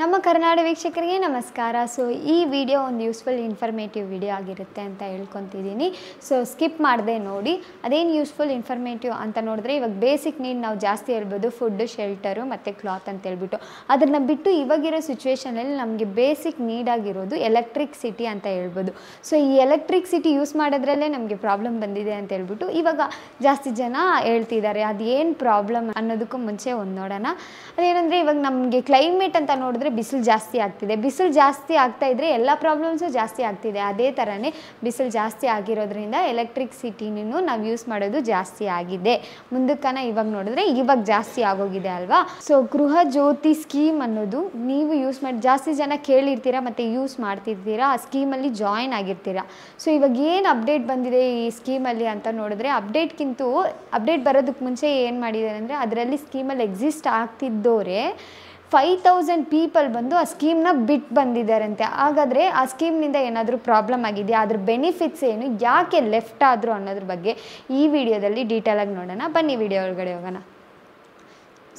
ನಮ್ಮ ಕರ್ನಾಟಕ ವೀಕ್ಷಕರಿಗೆ ನಮಸ್ಕಾರ ಸೊ ಈ ವಿಡಿಯೋ ಒಂದು ಯೂಸ್ಫುಲ್ ಇನ್ಫಾರ್ಮೇಟಿವ್ ವಿಡಿಯೋ ಆಗಿರುತ್ತೆ ಅಂತ ಹೇಳ್ಕೊತಿದ್ದೀನಿ ಸೊ ಸ್ಕಿಪ್ ಮಾಡದೆ ನೋಡಿ ಅದೇನು ಯೂಸ್ಫುಲ್ ಇನ್ಫಾರ್ಮೇಟಿವ್ ಅಂತ ನೋಡಿದ್ರೆ ಇವಾಗ ಬೇಸಿಕ್ ನೀಡ್ ನಾವು ಜಾಸ್ತಿ ಹೇಳ್ಬೋದು ಫುಡ್ ಶೆಲ್ಟರು ಮತ್ತು ಕ್ಲಾತ್ ಅಂತ ಹೇಳ್ಬಿಟ್ಟು ಅದನ್ನು ಬಿಟ್ಟು ಇವಾಗಿರೋ ಸಿಚುವೇಷನಲ್ಲಿ ನಮಗೆ ಬೇಸಿಕ್ ನೀಡಾಗಿರೋದು ಎಲೆಕ್ಟ್ರಿಕ್ ಸಿಟಿ ಅಂತ ಹೇಳ್ಬೋದು ಸೊ ಈ ಎಲೆಕ್ಟ್ರಿಕ್ ಸಿಟಿ ಯೂಸ್ ಮಾಡೋದ್ರಲ್ಲೇ ನಮಗೆ ಪ್ರಾಬ್ಲಮ್ ಬಂದಿದೆ ಅಂತ ಹೇಳ್ಬಿಟ್ಟು ಇವಾಗ ಜಾಸ್ತಿ ಜನ ಹೇಳ್ತಿದ್ದಾರೆ ಏನು ಪ್ರಾಬ್ಲಮ್ ಅನ್ನೋದಕ್ಕೂ ಮುಂಚೆ ಒಂದು ನೋಡೋಣ ಅದೇನಂದರೆ ಇವಾಗ ನಮಗೆ ಕ್ಲೈಮೇಟ್ ಅಂತ ನೋಡಿದ್ರೆ ಅಂದರೆ ಬಿಸಿಲು ಜಾಸ್ತಿ ಆಗ್ತಿದೆ ಬಿಸಿಲು ಜಾಸ್ತಿ ಆಗ್ತಾ ಇದ್ದರೆ ಎಲ್ಲ ಪ್ರಾಬ್ಲಮ್ಸು ಜಾಸ್ತಿ ಆಗ್ತಿದೆ ಅದೇ ಥರನೇ ಬಿಸಿಲು ಜಾಸ್ತಿ ಆಗಿರೋದ್ರಿಂದ ಎಲೆಕ್ಟ್ರಿಕ್ ಸಿಟಿನೂ ನಾವು ಯೂಸ್ ಮಾಡೋದು ಜಾಸ್ತಿ ಆಗಿದೆ ಮುಂದಕ್ಕನ ಇವಾಗ ನೋಡಿದ್ರೆ ಇವಾಗ ಜಾಸ್ತಿ ಆಗೋಗಿದೆ ಅಲ್ವಾ ಸೊ ಗೃಹ ಜ್ಯೋತಿ ಸ್ಕೀಮ್ ಅನ್ನೋದು ನೀವು ಯೂಸ್ ಮಾಡಿ ಜಾಸ್ತಿ ಜನ ಕೇಳಿರ್ತೀರಾ ಮತ್ತು ಯೂಸ್ ಮಾಡ್ತಿರ್ತೀರಾ ಆ ಸ್ಕೀಮಲ್ಲಿ ಜಾಯಿನ್ ಆಗಿರ್ತೀರಾ ಸೊ ಇವಾಗ ಏನು ಅಪ್ಡೇಟ್ ಬಂದಿದೆ ಈ ಸ್ಕೀಮಲ್ಲಿ ಅಂತ ನೋಡಿದ್ರೆ ಅಪ್ಡೇಟ್ಗಿಂತೂ ಅಪ್ಡೇಟ್ ಬರೋದಕ್ಕೆ ಮುಂಚೆ ಏನು ಮಾಡಿದ್ದಾರೆ ಅಂದರೆ ಅದರಲ್ಲಿ ಸ್ಕೀಮಲ್ಲಿ ಎಕ್ಸಿಸ್ಟ್ ಆಗ್ತಿದ್ದೋರೆ ಫೈವ್ ತೌಸಂಡ್ ಪೀಪಲ್ ಬಂದು ಆ ಸ್ಕೀಮ್ನ ಬಿಟ್ಟು ಬಂದಿದ್ದಾರಂತೆ ಹಾಗಾದರೆ ಆ ಸ್ಕೀಮ್ನಿಂದ ಏನಾದರೂ ಪ್ರಾಬ್ಲಮ್ ಆಗಿದೆಯಾ ಅದ್ರ ಬೆನಿಫಿಟ್ಸ್ ಏನು ಯಾಕೆ ಲೆಫ್ಟ್ ಆದರೂ ಅನ್ನೋದ್ರ ಬಗ್ಗೆ ಈ ವಿಡಿಯೋದಲ್ಲಿ ಡೀಟೇಲಾಗಿ ನೋಡೋಣ ಬನ್ನಿ ವಿಡಿಯೋ ಒಳಗಡೆ ಹೋಗೋಣ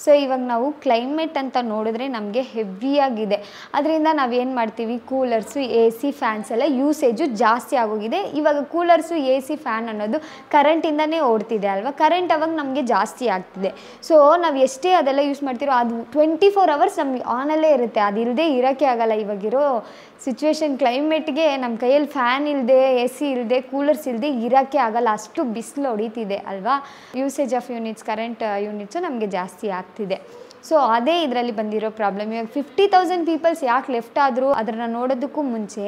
ಸೊ ಇವಾಗ ನಾವು ಕ್ಲೈಮೇಟ್ ಅಂತ ನೋಡಿದ್ರೆ ನಮಗೆ ಹೆವಿಯಾಗಿದೆ ಅದರಿಂದ ನಾವೇನು ಮಾಡ್ತೀವಿ ಕೂಲರ್ಸು ಎ ಸಿ ಫ್ಯಾನ್ಸ್ ಎಲ್ಲ ಯೂಸೇಜು ಜಾಸ್ತಿ ಆಗೋಗಿದೆ ಇವಾಗ ಕೂಲರ್ಸು ಎ ಸಿ ಫ್ಯಾನ್ ಅನ್ನೋದು ಕರೆಂಟಿಂದನೇ ಓಡ್ತಿದೆ ಅಲ್ವಾ ಕರೆಂಟ್ ಅವಾಗ ನಮಗೆ ಜಾಸ್ತಿ ಆಗ್ತಿದೆ ಸೊ ನಾವು ಎಷ್ಟೇ ಅದೆಲ್ಲ ಯೂಸ್ ಮಾಡ್ತಿರೋ ಅದು ಟ್ವೆಂಟಿ ಫೋರ್ ಅವರ್ಸ್ ನಮಗೆ ಆನಲ್ಲೇ ಇರುತ್ತೆ ಅದಿಲ್ಲದೆ ಇರೋಕ್ಕೆ ಆಗಲ್ಲ ಇವಾಗಿರೋ ಸಿಚುವೇಶನ್ ಕ್ಲೈಮೇಟ್ಗೆ ನಮ್ಮ ಕೈಯಲ್ಲಿ ಫ್ಯಾನ್ ಇಲ್ಲದೆ ಎ ಸಿ ಇಲ್ಲದೆ ಕೂಲರ್ಸ್ ಇಲ್ಲದೆ ಇರೋಕ್ಕೆ ಆಗಲ್ಲ ಅಷ್ಟು ಬಿಸಿಲು ಹೊಡಿತಿದೆ ಅಲ್ವಾ usage of units current units ನಮಗೆ ಜಾಸ್ತಿ ಆಗ್ತದೆ ಆಗ್ತಿದೆ ಸೊ ಅದೇ ಇದರಲ್ಲಿ ಬಂದಿರೋ ಪ್ರಾಬ್ಲಮ್ ಇವಾಗ ಫಿಫ್ಟಿ ತೌಸಂಡ್ ಪೀಪಲ್ಸ್ ಯಾಕೆ ಲೆಫ್ಟ್ ಆದರೂ ಅದನ್ನು ನೋಡೋದಕ್ಕೂ ಮುಂಚೆ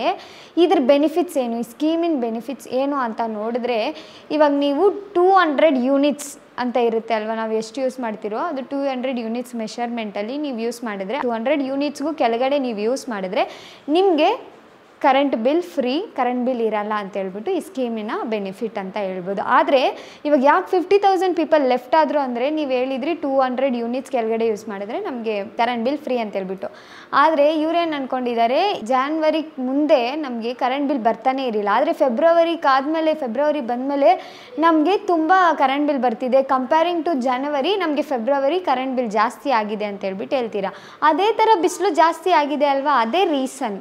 ಇದ್ರ ಬೆನಿಫಿಟ್ಸ್ ಏನು ಈ ಸ್ಕೀಮಿನ ಬೆನಿಫಿಟ್ಸ್ ಏನು ಅಂತ ನೋಡಿದ್ರೆ ಇವಾಗ ನೀವು ಟೂ ಹಂಡ್ರೆಡ್ ಯೂನಿಟ್ಸ್ ಅಂತ ಇರುತ್ತೆ ಅಲ್ವಾ ನಾವು ಎಷ್ಟು ಯೂಸ್ ಮಾಡ್ತಿರೋ ಅದು ಟೂ ಹಂಡ್ರೆಡ್ ಯೂನಿಟ್ಸ್ ಮೆಷರ್ಮೆಂಟಲ್ಲಿ ನೀವು ಯೂಸ್ ಮಾಡಿದ್ರೆ ಟೂ ಹಂಡ್ರೆಡ್ ಯೂನಿಟ್ಸ್ಗೂ ಕೆಳಗಡೆ ನೀವು ಯೂಸ್ ಮಾಡಿದ್ರೆ ನಿಮಗೆ current bill free current bill ಇರಲ್ಲ ಅಂತ ಹೇಳ್ಬಿಟ್ಟು ಈ ಸ್ಕೀಮಿನ ಬೆನಿಫಿಟ್ ಅಂತ ಹೇಳ್ಬೋದು ಆದರೆ ಇವಾಗ ಯಾಕೆ ಫಿಫ್ಟಿ ತೌಸಂಡ್ ಪೀಪಲ್ ಲೆಫ್ಟ್ ಆದರು ಅಂದರೆ ನೀವು ಹೇಳಿದ್ರಿ ಟೂ ಹಂಡ್ರೆಡ್ ಯೂನಿಟ್ಸ್ ಕೆಳಗಡೆ ಯೂಸ್ ಮಾಡಿದ್ರೆ ನಮಗೆ ಕರೆಂಟ್ ಬಿಲ್ ಫ್ರೀ ಅಂತ ಹೇಳ್ಬಿಟ್ಟು ಆದರೆ ಇವರೇನು ಅಂದ್ಕೊಂಡಿದ್ದಾರೆ ಜಾನ್ವರಿ ಮುಂದೆ ನಮಗೆ ಕರೆಂಟ್ ಬಿಲ್ ಬರ್ತಾನೆ ಇರಲಿಲ್ಲ ಆದರೆ ಫೆಬ್ರವರಿಗೆ ಆದಮೇಲೆ ಫೆಬ್ರವರಿ ಬಂದಮೇಲೆ ನಮಗೆ ತುಂಬ ಕರೆಂಟ್ ಬಿಲ್ ಬರ್ತಿದೆ ಕಂಪೇರಿಂಗ್ ಟು ಜನವರಿ ನಮಗೆ ಫೆಬ್ರವರಿ ಕರೆಂಟ್ ಬಿಲ್ ಜಾಸ್ತಿ ಆಗಿದೆ ಅಂತ ಹೇಳ್ಬಿಟ್ಟು ಹೇಳ್ತೀರಾ ಅದೇ ಥರ ಬಿಸಿಲು ಜಾಸ್ತಿ ಆಗಿದೆ ಅಲ್ವಾ ಅದೇ ರೀಸನ್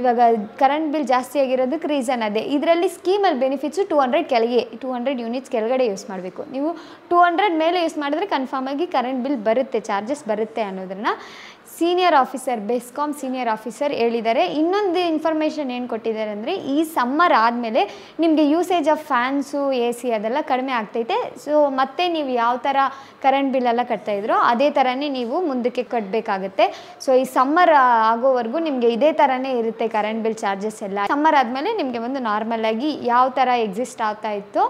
ಇವಾಗ ಕರೆಂಟ್ ಬಿಲ್ ಜಾಸ್ತಿ ಆಗಿರೋದಕ್ಕೆ ರೀಸನ್ ಅದೇ ಇದರಲ್ಲಿ ಸ್ಕೀಮಲ್ಲಿ ಬೆನಿಫಿಟ್ಸು ಟೂ ಹಂಡ್ರೆಡ್ ಕೆಳಗೆ ಟೂ ಹಂಡ್ರೆಡ್ ಯೂನಿಟ್ಸ್ ಕೆಳಗಡೆ ಯೂಸ್ ಮಾಡಬೇಕು ನೀವು ಟೂ ಹಂಡ್ರೆಡ್ ಮೇಲೆ ಯೂಸ್ ಮಾಡಿದ್ರೆ ಕನ್ಫರ್ಮ್ ಆಗಿ ಕರೆಂಟ್ ಬಿಲ್ ಬರುತ್ತೆ ಚಾರ್ಜಸ್ ಬರುತ್ತೆ ಅನ್ನೋದನ್ನು senior officer BESCOM senior officer ಹೇಳಿದ್ದಾರೆ ಇನ್ನೊಂದು ಇನ್ಫಾರ್ಮೇಷನ್ ಏನು ಕೊಟ್ಟಿದ್ದಾರೆ ಅಂದರೆ ಈ ಸಮ್ಮರ್ ಆದಮೇಲೆ ನಿಮಗೆ usage of fans A C ಅದೆಲ್ಲ ಕಡಿಮೆ ಆಗ್ತೈತೆ ಸೊ ಮತ್ತೆ ನೀವು ಯಾವ ಥರ ಕರೆಂಟ್ ಬಿಲ್ಲೆಲ್ಲ ಕಟ್ತಾಯಿದ್ರೋ ಅದೇ ಥರನೇ ನೀವು ಮುಂದಕ್ಕೆ ಕಟ್ಟಬೇಕಾಗುತ್ತೆ ಸೊ ಈ ಸಮ್ಮರ್ ಆಗೋವರೆಗೂ ನಿಮಗೆ ಇದೇ ಥರನೇ ಇರುತ್ತೆ ಮತ್ತೆ ಕರೆಂಟ್ ಬಿಲ್ ಚಾರ್ಜಸ್ ಎಲ್ಲ ಸಮ್ಮರ್ ಆದಮೇಲೆ ನಿಮಗೆ ಒಂದು ನಾರ್ಮಲ್ ಆಗಿ ಯಾವ ಥರ ಎಕ್ಸಿಸ್ಟ್ ಆಗ್ತಾ ಇತ್ತು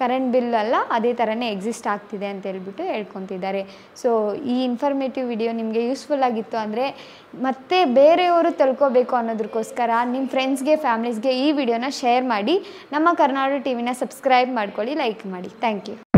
ಕರೆಂಟ್ ಬಿಲ್ ಅಲ್ಲ ಅದೇ ಥರನೇ ಎಕ್ಸಿಸ್ಟ್ ಆಗ್ತಿದೆ ಅಂತ ಹೇಳ್ಬಿಟ್ಟು ಹೇಳ್ಕೊತಿದ್ದಾರೆ ಸೊ ಈ ಇನ್ಫಾರ್ಮೇಟಿವ್ ವಿಡಿಯೋ ನಿಮಗೆ ಯೂಸ್ಫುಲ್ ಆಗಿತ್ತು ಅಂದರೆ ಮತ್ತೆ ಬೇರೆಯವರು ತಿಳ್ಕೋಬೇಕು ಅನ್ನೋದಕ್ಕೋಸ್ಕರ ನಿಮ್ಮ ಫ್ರೆಂಡ್ಸ್ಗೆ ಫ್ಯಾಮಿಲೀಸ್ಗೆ ಈ ವಿಡಿಯೋನ ಶೇರ್ ಮಾಡಿ ನಮ್ಮ ಕರ್ನಾಟಕ ಟಿವಿನ ಸಬ್ಸ್ಕ್ರೈಬ್ ಮಾಡ್ಕೊಳ್ಳಿ ಲೈಕ್ ಮಾಡಿ ಥ್ಯಾಂಕ್ ಯು